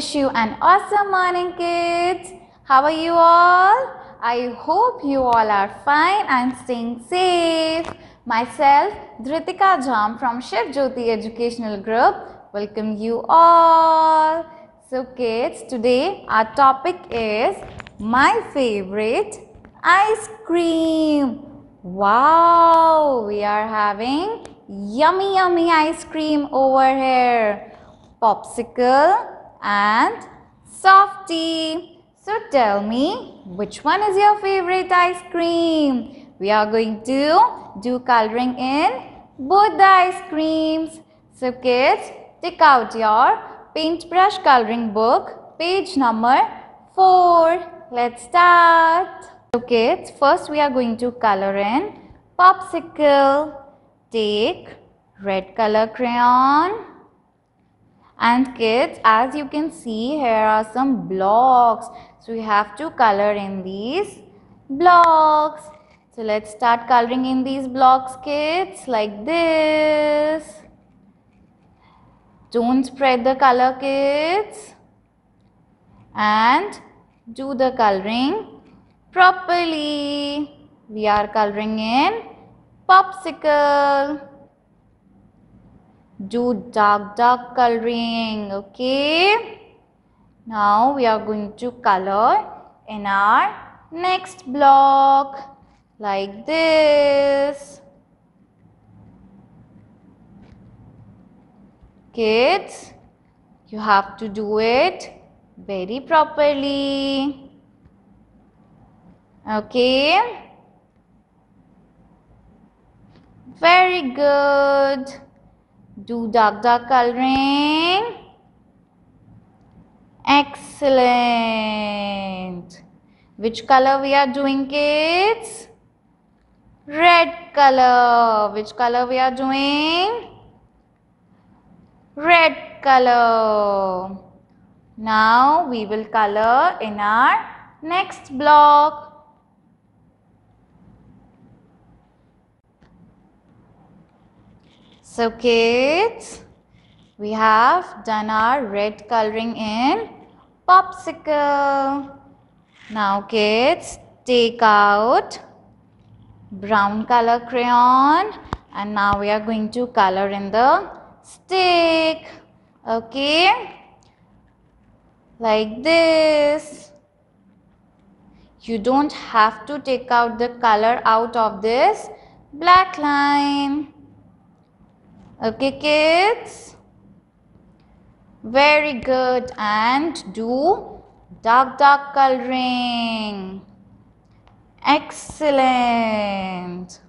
Wish you an awesome morning, kids. How are you all? I hope you all are fine and staying safe. Myself, Dritika Jham from Shiv Jyoti Educational Group, welcome you all. So kids, today our topic is my favorite ice cream. Wow, we are having yummy yummy ice cream over here. Popsicle, and softy. So tell me, which one is your favorite ice cream? We are going to do coloring in both the ice creams. So kids, take out your paintbrush coloring book, page number 4. Let's start. So kids, first we are going to color in popsicle. Take red color crayon and kids, as you can see, here are some blocks. So we have to color in these blocks. So let's start coloring in these blocks, kids, like this. Don't spread the color, kids. And do the coloring properly. We are coloring in popsicle do dark dark coloring okay now we are going to color in our next block like this kids you have to do it very properly okay very good do dark dark coloring. Excellent. Which color we are doing kids? Red color. Which color we are doing? Red color. Now we will color in our next block. So kids, we have done our red coloring in popsicle. Now kids, take out brown color crayon and now we are going to color in the stick. Okay, like this. You don't have to take out the color out of this black line. Okay, kids? Very good. And do dark, dark coloring. Excellent.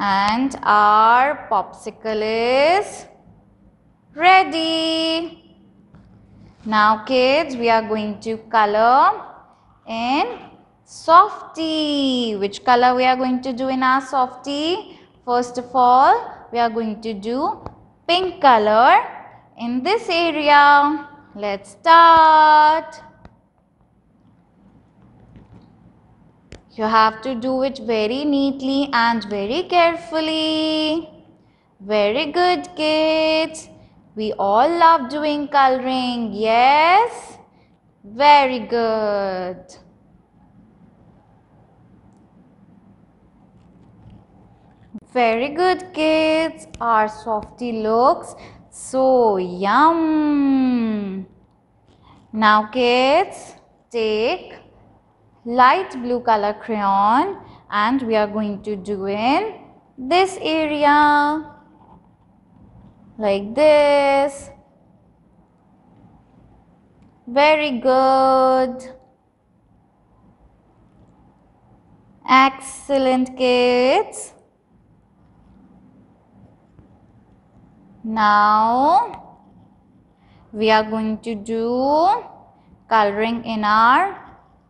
And our popsicle is ready. Now kids, we are going to color in softy. Which color we are going to do in our softy? First of all, we are going to do pink color in this area. Let's start. You have to do it very neatly and very carefully. Very good kids. We all love doing coloring, yes? Very good. Very good kids. Our softy looks so yum. Now kids, take light blue color crayon and we are going to do in this area like this. Very good. Excellent kids. Now, we are going to do coloring in our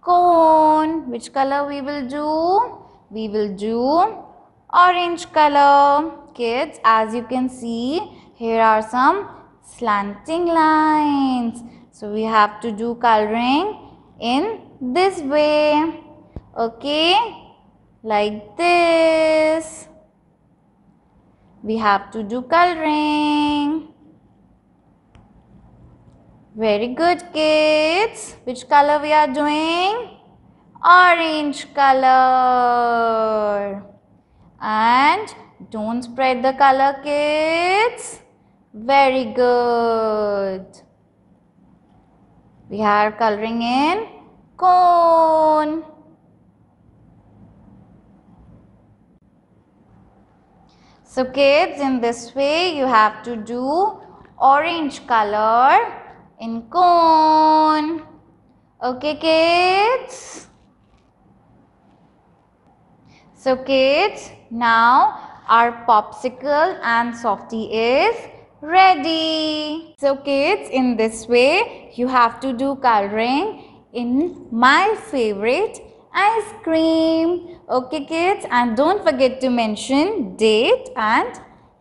cone. Which color we will do? We will do orange color. Kids, as you can see, here are some slanting lines. So, we have to do coloring in this way. Okay, like this we have to do coloring. Very good kids. Which color we are doing? Orange color. And don't spread the color kids. Very good. We are coloring in cone. So kids, in this way you have to do orange color in cone. Okay kids? So kids, now our popsicle and softie is ready. So kids, in this way you have to do coloring in my favorite ice cream. Okay kids and don't forget to mention date and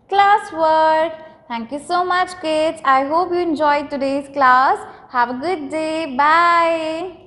classwork. Thank you so much kids. I hope you enjoyed today's class. Have a good day. Bye.